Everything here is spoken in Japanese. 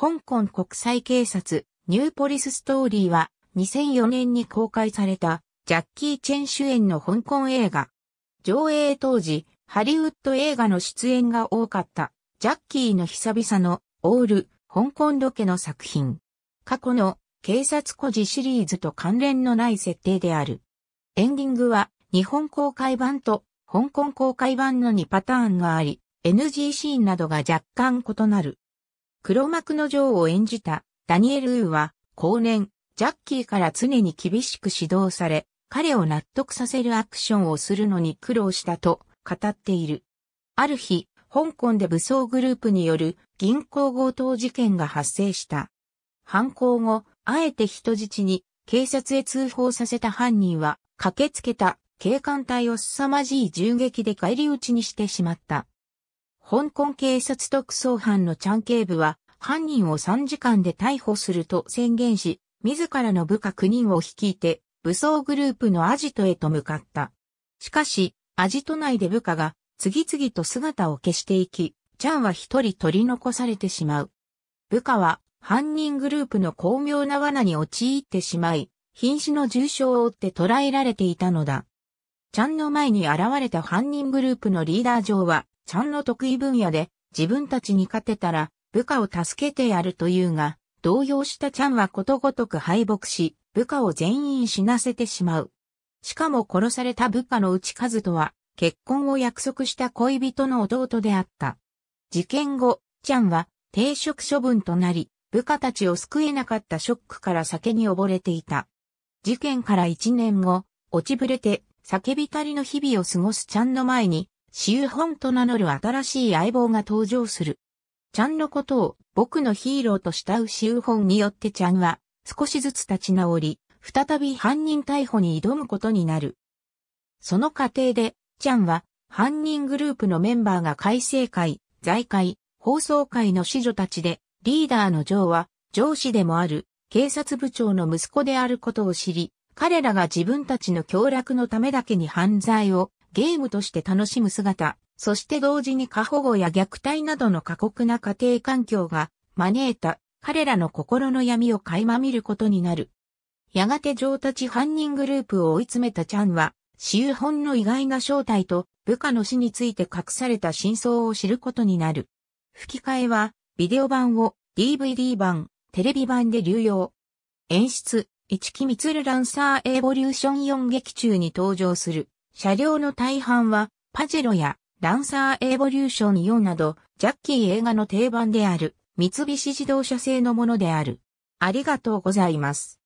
香港国際警察、ニューポリスストーリーは、2004年に公開された、ジャッキー・チェン主演の香港映画。上映当時、ハリウッド映画の出演が多かった、ジャッキーの久々の、オール、香港ロケの作品。過去の、警察孤児シリーズと関連のない設定である。エンディングは、日本公開版と、香港公開版の2パターンがあり、NG シーンなどが若干異なる。黒幕の女王を演じたダニエル・ウーは、後年、ジャッキーから常に厳しく指導され、彼を納得させるアクションをするのに苦労したと語っている。ある日、香港で武装グループによる銀行強盗事件が発生した。犯行後、あえて人質に警察へ通報させた犯人は、駆けつけた警官隊を凄まじい銃撃で返り討ちにしてしまった。香港警察特捜班のチャン警部は、犯人を3時間で逮捕すると宣言し、自らの部下9人を率いて、武装グループのアジトへと向かった。しかし、アジト内で部下が次々と姿を消していき、チャンは一人取り残されてしまう。部下は犯人グループの巧妙な罠に陥ってしまい、瀕死の重傷を負って捕らえられていたのだ。チャンの前に現れた犯人グループのリーダー上は、チャンの得意分野で自分たちに勝てたら部下を助けてやるというが、動揺したチャンはことごとく敗北し、部下を全員死なせてしまう。しかも殺された部下の内和とは、結婚を約束した恋人の弟であった。事件後、チャンは停職処分となり、部下たちを救えなかったショックから酒に溺れていた。事件から一年後、落ちぶれて叫びたりの日々を過ごすちゃんの前に、シゆホンと名乗る新しい相棒が登場する。ちゃんのことを僕のヒーローと慕うシゆホンによってちゃんは少しずつ立ち直り、再び犯人逮捕に挑むことになる。その過程で、ちゃんは犯人グループのメンバーが改正会、財界、放送会の子女たちで、リーダーのジョーは上司でもある警察部長の息子であることを知り、彼らが自分たちの享楽のためだけに犯罪をゲームとして楽しむ姿、そして同時に過保護や虐待などの過酷な家庭環境が招いた彼らの心の闇を垣間見ることになる。やがて上達犯人グループを追い詰めたチャンは、死ゆ本の意外な正体と部下の死について隠された真相を知ることになる。吹き替えは、ビデオ版を DVD 版、テレビ版で流用。演出、一木光ランサーエボリューション4劇中に登場する車両の大半はパジェロやランサーエボリューション4などジャッキー映画の定番である三菱自動車製のものである。ありがとうございます。